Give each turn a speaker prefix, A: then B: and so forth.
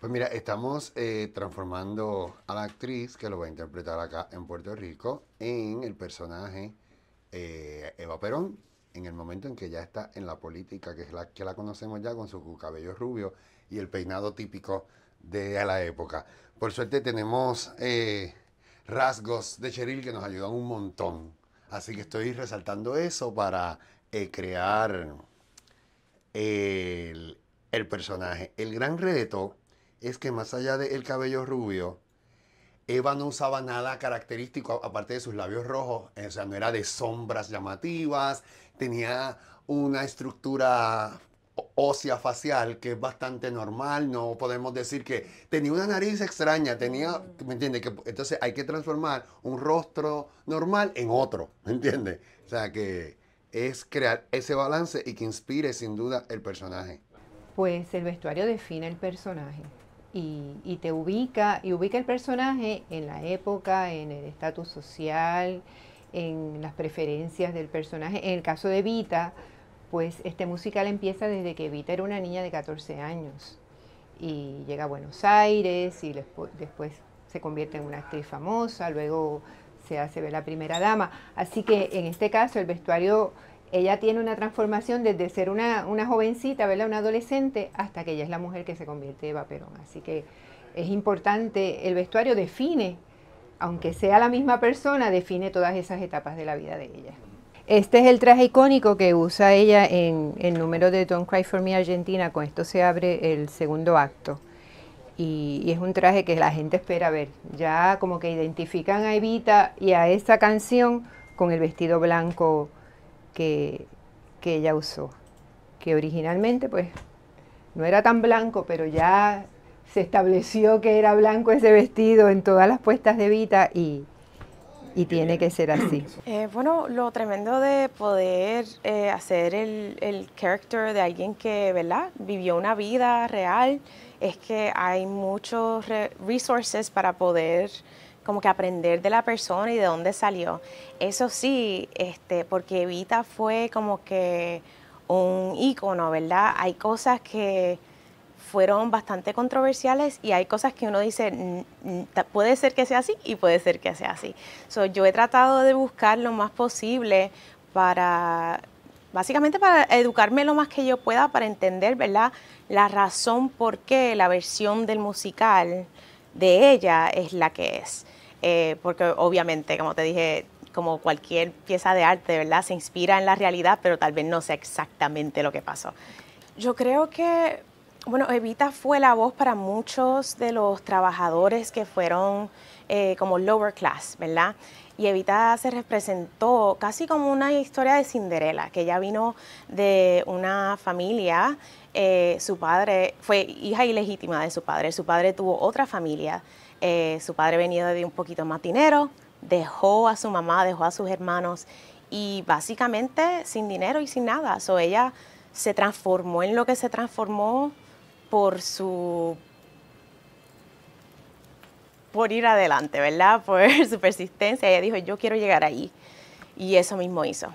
A: Pues mira, estamos eh, transformando a la actriz que lo va a interpretar acá en Puerto Rico en el personaje eh, Eva Perón, en el momento en que ya está en la política, que es la que la conocemos ya con su cabello rubio y el peinado típico de la época. Por suerte tenemos eh, rasgos de Cheryl que nos ayudan un montón. Así que estoy resaltando eso para crear el, el personaje. El gran reto es que más allá del el cabello rubio, Eva no usaba nada característico aparte de sus labios rojos, o sea, no era de sombras llamativas, tenía una estructura ósea facial que es bastante normal, no podemos decir que tenía una nariz extraña, tenía, mm. ¿me entiendes? Que, entonces hay que transformar un rostro normal en otro, ¿me entiendes? O sea, que es crear ese balance y que inspire sin duda el personaje.
B: Pues el vestuario define el personaje y, te ubica, y ubica el personaje en la época, en el estatus social, en las preferencias del personaje. En el caso de Vita, pues este musical empieza desde que Vita era una niña de 14 años y llega a Buenos Aires y después se convierte en una actriz famosa, luego se hace ver la primera dama. Así que en este caso el vestuario ella tiene una transformación desde ser una, jovencita, ¿verdad? Una adolescente, hasta que ella es la mujer que se convierte en Eva Así que es importante, el vestuario define, aunque sea la misma persona, define todas esas etapas de la vida de ella. Este es el traje icónico que usa ella en el número de Don't Cry for Me Argentina. Con esto se abre el segundo acto. Y, y, es un traje que la gente espera ver. Ya como que identifican a Evita y a esa canción con el vestido blanco que, que ella usó, que originalmente pues no era tan blanco, pero ya se estableció que era blanco ese vestido en todas las puestas de Vita y, y tiene que ser así.
C: Eh, bueno, lo tremendo de poder eh, hacer el, el character de alguien que, ¿verdad? Vivió una vida real, es que hay muchos resources para poder como que aprender de la persona y de dónde salió. Eso sí, este, porque Evita fue como que un ícono, ¿verdad? Hay cosas que fueron bastante controversiales y hay cosas que uno dice, puede ser que sea así y puede ser que sea así. yo he tratado de buscar lo más posible para básicamente para educarme lo más que yo pueda para entender, ¿verdad? La razón por qué la versión del musical de ella es la que es. Eh, porque obviamente, como te dije, como cualquier pieza de arte, ¿verdad? Se inspira en la realidad, pero tal vez no sea exactamente lo que pasó. Yo creo que, bueno, Evita fue la voz para muchos de los trabajadores que fueron eh, como lower class, ¿verdad? Y Evita se representó casi como una historia de Cinderela, que ella vino de una familia, eh, su padre fue hija ilegítima de su padre, su padre tuvo otra familia eh, su padre venía de un poquito más dinero, dejó a su mamá, dejó a sus hermanos y básicamente sin dinero y sin nada. So, ella se transformó en lo que se transformó por su por ir adelante, ¿verdad? Por su persistencia. Ella dijo, yo quiero llegar ahí. Y eso mismo hizo.